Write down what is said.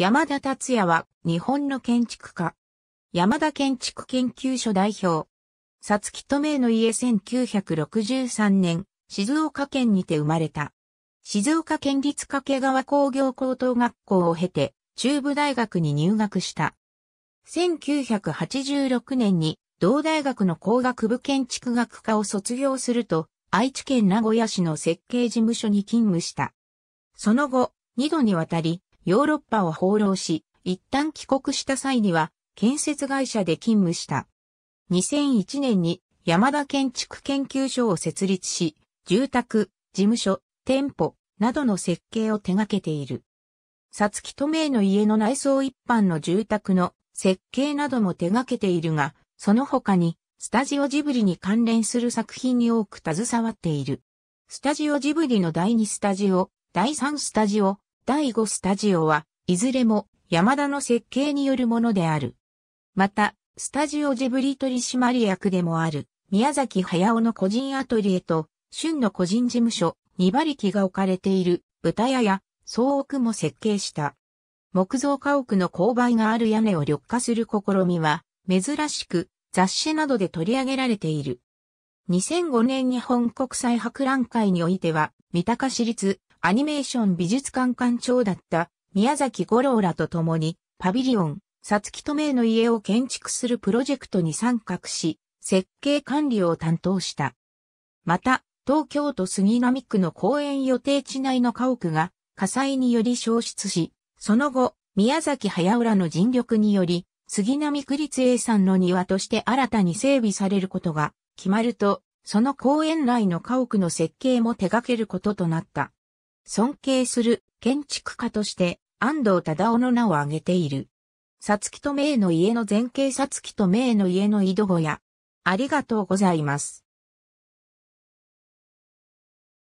山田達也は日本の建築家。山田建築研究所代表。さつきとめいの家1963年、静岡県にて生まれた。静岡県立掛川工業高等学校を経て、中部大学に入学した。1986年に同大学の工学部建築学科を卒業すると、愛知県名古屋市の設計事務所に勤務した。その後、二度にわたり、ヨーロッパを放浪し、一旦帰国した際には、建設会社で勤務した。2001年に山田建築研究所を設立し、住宅、事務所、店舗などの設計を手掛けている。さつきとめいの家の内装一般の住宅の設計なども手掛けているが、その他に、スタジオジブリに関連する作品に多く携わっている。スタジオジブリの第2スタジオ、第3スタジオ、第5スタジオは、いずれも山田の設計によるものである。また、スタジオジブリ取締役でもある、宮崎駿の個人アトリエと、春の個人事務所、二馬力が置かれている、豚屋や、総屋も設計した。木造家屋の勾配がある屋根を緑化する試みは、珍しく、雑誌などで取り上げられている。2005年日本国際博覧会においては、三鷹市立アニメーション美術館館長だった宮崎五郎らと共にパビリオン、さつきとめいの家を建築するプロジェクトに参画し、設計管理を担当した。また、東京都杉並区の公園予定地内の家屋が火災により消失し、その後、宮崎早浦の尽力により、杉並区立 A さんの庭として新たに整備されることが決まると、その公園内の家屋の設計も手掛けることとなった。尊敬する建築家として安藤忠雄の名を挙げている。さつきとめいの家の前景さつきとめいの家の井戸小屋。ありがとうございます。